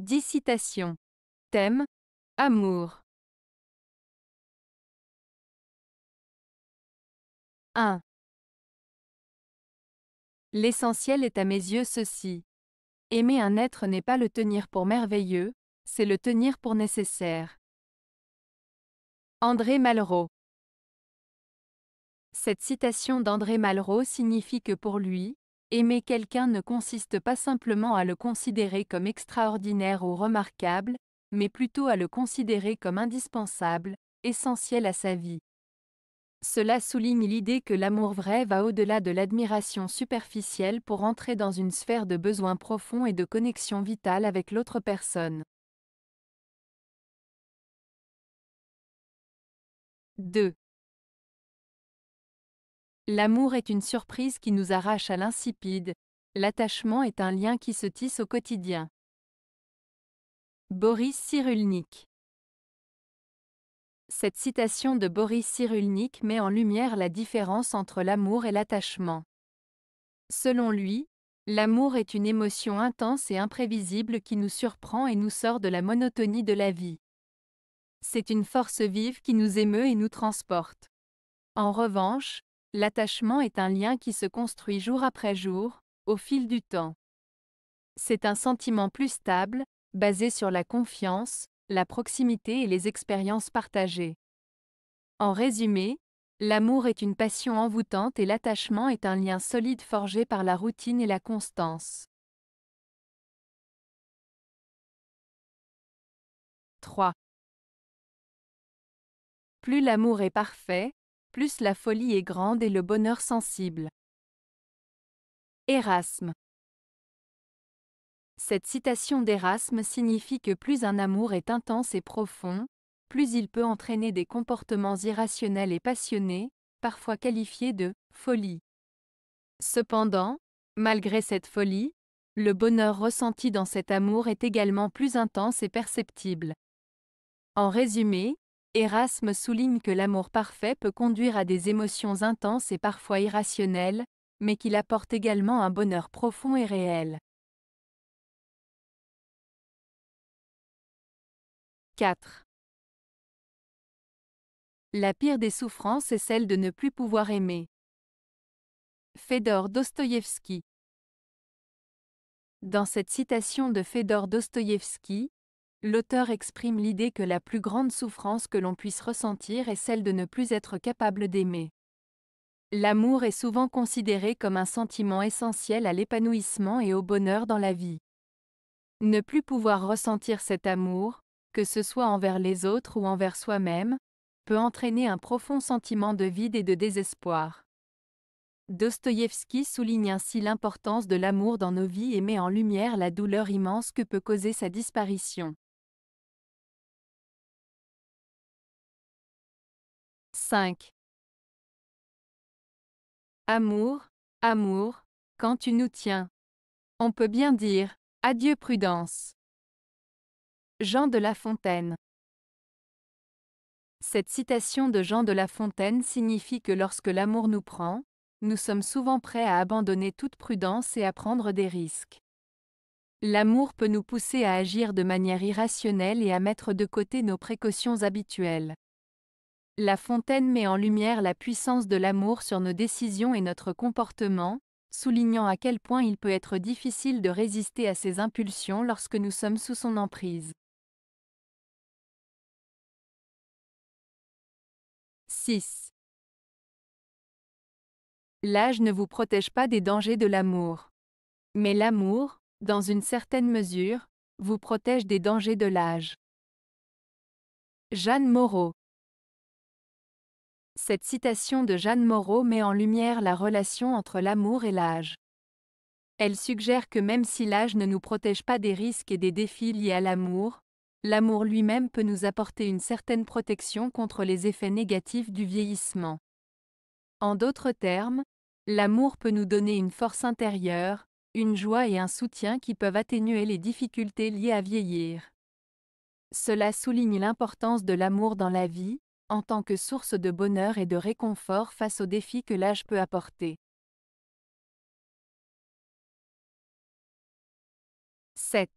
Dix citations. Thème Amour. 1. L'essentiel est à mes yeux ceci. Aimer un être n'est pas le tenir pour merveilleux, c'est le tenir pour nécessaire. André Malraux. Cette citation d'André Malraux signifie que pour lui, Aimer quelqu'un ne consiste pas simplement à le considérer comme extraordinaire ou remarquable, mais plutôt à le considérer comme indispensable, essentiel à sa vie. Cela souligne l'idée que l'amour vrai va au-delà de l'admiration superficielle pour entrer dans une sphère de besoins profonds et de connexion vitale avec l'autre personne. 2. L'amour est une surprise qui nous arrache à l'insipide, l'attachement est un lien qui se tisse au quotidien. Boris Cyrulnik Cette citation de Boris Cyrulnik met en lumière la différence entre l'amour et l'attachement. Selon lui, l'amour est une émotion intense et imprévisible qui nous surprend et nous sort de la monotonie de la vie. C'est une force vive qui nous émeut et nous transporte. En revanche, L'attachement est un lien qui se construit jour après jour, au fil du temps. C'est un sentiment plus stable, basé sur la confiance, la proximité et les expériences partagées. En résumé, l'amour est une passion envoûtante et l'attachement est un lien solide forgé par la routine et la constance. 3. Plus l'amour est parfait, plus la folie est grande et le bonheur sensible. Erasme Cette citation d'Erasme signifie que plus un amour est intense et profond, plus il peut entraîner des comportements irrationnels et passionnés, parfois qualifiés de folie. Cependant, malgré cette folie, le bonheur ressenti dans cet amour est également plus intense et perceptible. En résumé, Erasme souligne que l'amour parfait peut conduire à des émotions intenses et parfois irrationnelles, mais qu'il apporte également un bonheur profond et réel. 4. La pire des souffrances est celle de ne plus pouvoir aimer. Fédor Dostoïevski Dans cette citation de Fédor Dostoïevski, L'auteur exprime l'idée que la plus grande souffrance que l'on puisse ressentir est celle de ne plus être capable d'aimer. L'amour est souvent considéré comme un sentiment essentiel à l'épanouissement et au bonheur dans la vie. Ne plus pouvoir ressentir cet amour, que ce soit envers les autres ou envers soi-même, peut entraîner un profond sentiment de vide et de désespoir. Dostoïevski souligne ainsi l'importance de l'amour dans nos vies et met en lumière la douleur immense que peut causer sa disparition. 5. Amour, amour, quand tu nous tiens. On peut bien dire, adieu prudence. Jean de La Fontaine Cette citation de Jean de La Fontaine signifie que lorsque l'amour nous prend, nous sommes souvent prêts à abandonner toute prudence et à prendre des risques. L'amour peut nous pousser à agir de manière irrationnelle et à mettre de côté nos précautions habituelles. La fontaine met en lumière la puissance de l'amour sur nos décisions et notre comportement, soulignant à quel point il peut être difficile de résister à ses impulsions lorsque nous sommes sous son emprise. 6. L'âge ne vous protège pas des dangers de l'amour. Mais l'amour, dans une certaine mesure, vous protège des dangers de l'âge. Jeanne Moreau cette citation de Jeanne Moreau met en lumière la relation entre l'amour et l'âge. Elle suggère que même si l'âge ne nous protège pas des risques et des défis liés à l'amour, l'amour lui-même peut nous apporter une certaine protection contre les effets négatifs du vieillissement. En d'autres termes, l'amour peut nous donner une force intérieure, une joie et un soutien qui peuvent atténuer les difficultés liées à vieillir. Cela souligne l'importance de l'amour dans la vie, en tant que source de bonheur et de réconfort face aux défis que l'âge peut apporter. 7.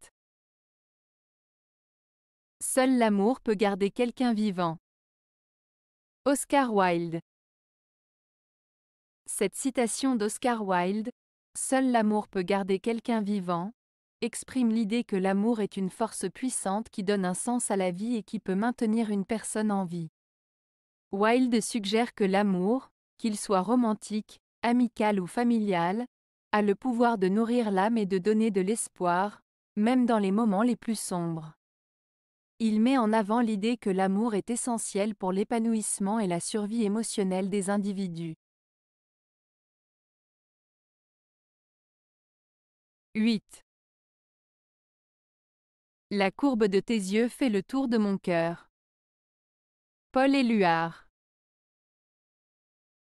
Seul l'amour peut garder quelqu'un vivant. Oscar Wilde. Cette citation d'Oscar Wilde, Seul l'amour peut garder quelqu'un vivant, exprime l'idée que l'amour est une force puissante qui donne un sens à la vie et qui peut maintenir une personne en vie. Wilde suggère que l'amour, qu'il soit romantique, amical ou familial, a le pouvoir de nourrir l'âme et de donner de l'espoir, même dans les moments les plus sombres. Il met en avant l'idée que l'amour est essentiel pour l'épanouissement et la survie émotionnelle des individus. 8. La courbe de tes yeux fait le tour de mon cœur. Paul Éluard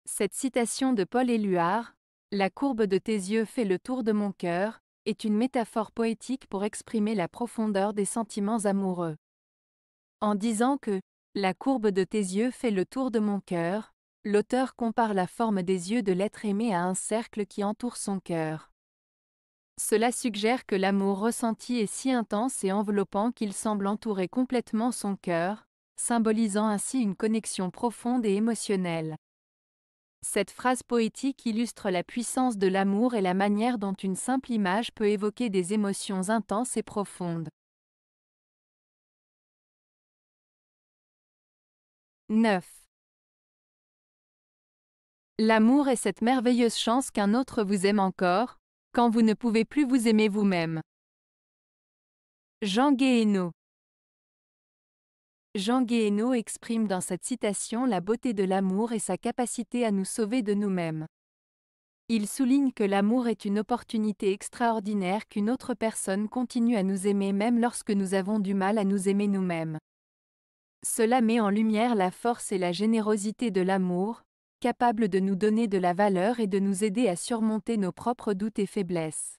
Cette citation de Paul Éluard, La courbe de tes yeux fait le tour de mon cœur, est une métaphore poétique pour exprimer la profondeur des sentiments amoureux. En disant que La courbe de tes yeux fait le tour de mon cœur, l'auteur compare la forme des yeux de l'être aimé à un cercle qui entoure son cœur. Cela suggère que l'amour ressenti est si intense et enveloppant qu'il semble entourer complètement son cœur, symbolisant ainsi une connexion profonde et émotionnelle. Cette phrase poétique illustre la puissance de l'amour et la manière dont une simple image peut évoquer des émotions intenses et profondes. 9. L'amour est cette merveilleuse chance qu'un autre vous aime encore, quand vous ne pouvez plus vous aimer vous-même. Jean Guéhenno Jean Guéhenno exprime dans cette citation la beauté de l'amour et sa capacité à nous sauver de nous-mêmes. Il souligne que l'amour est une opportunité extraordinaire qu'une autre personne continue à nous aimer même lorsque nous avons du mal à nous aimer nous-mêmes. Cela met en lumière la force et la générosité de l'amour, capable de nous donner de la valeur et de nous aider à surmonter nos propres doutes et faiblesses.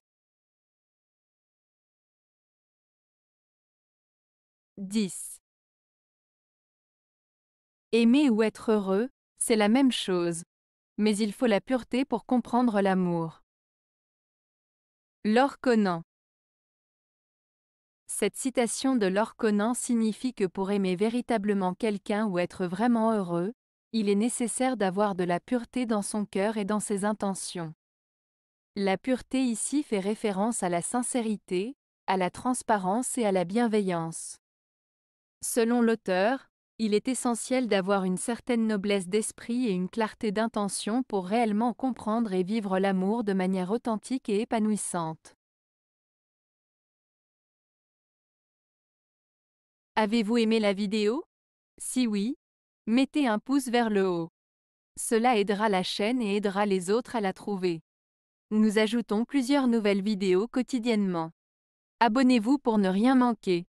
10. Aimer ou être heureux, c'est la même chose. Mais il faut la pureté pour comprendre l'amour. L'or Conan Cette citation de l'or signifie que pour aimer véritablement quelqu'un ou être vraiment heureux, il est nécessaire d'avoir de la pureté dans son cœur et dans ses intentions. La pureté ici fait référence à la sincérité, à la transparence et à la bienveillance. Selon l'auteur, il est essentiel d'avoir une certaine noblesse d'esprit et une clarté d'intention pour réellement comprendre et vivre l'amour de manière authentique et épanouissante. Avez-vous aimé la vidéo Si oui, mettez un pouce vers le haut. Cela aidera la chaîne et aidera les autres à la trouver. Nous ajoutons plusieurs nouvelles vidéos quotidiennement. Abonnez-vous pour ne rien manquer.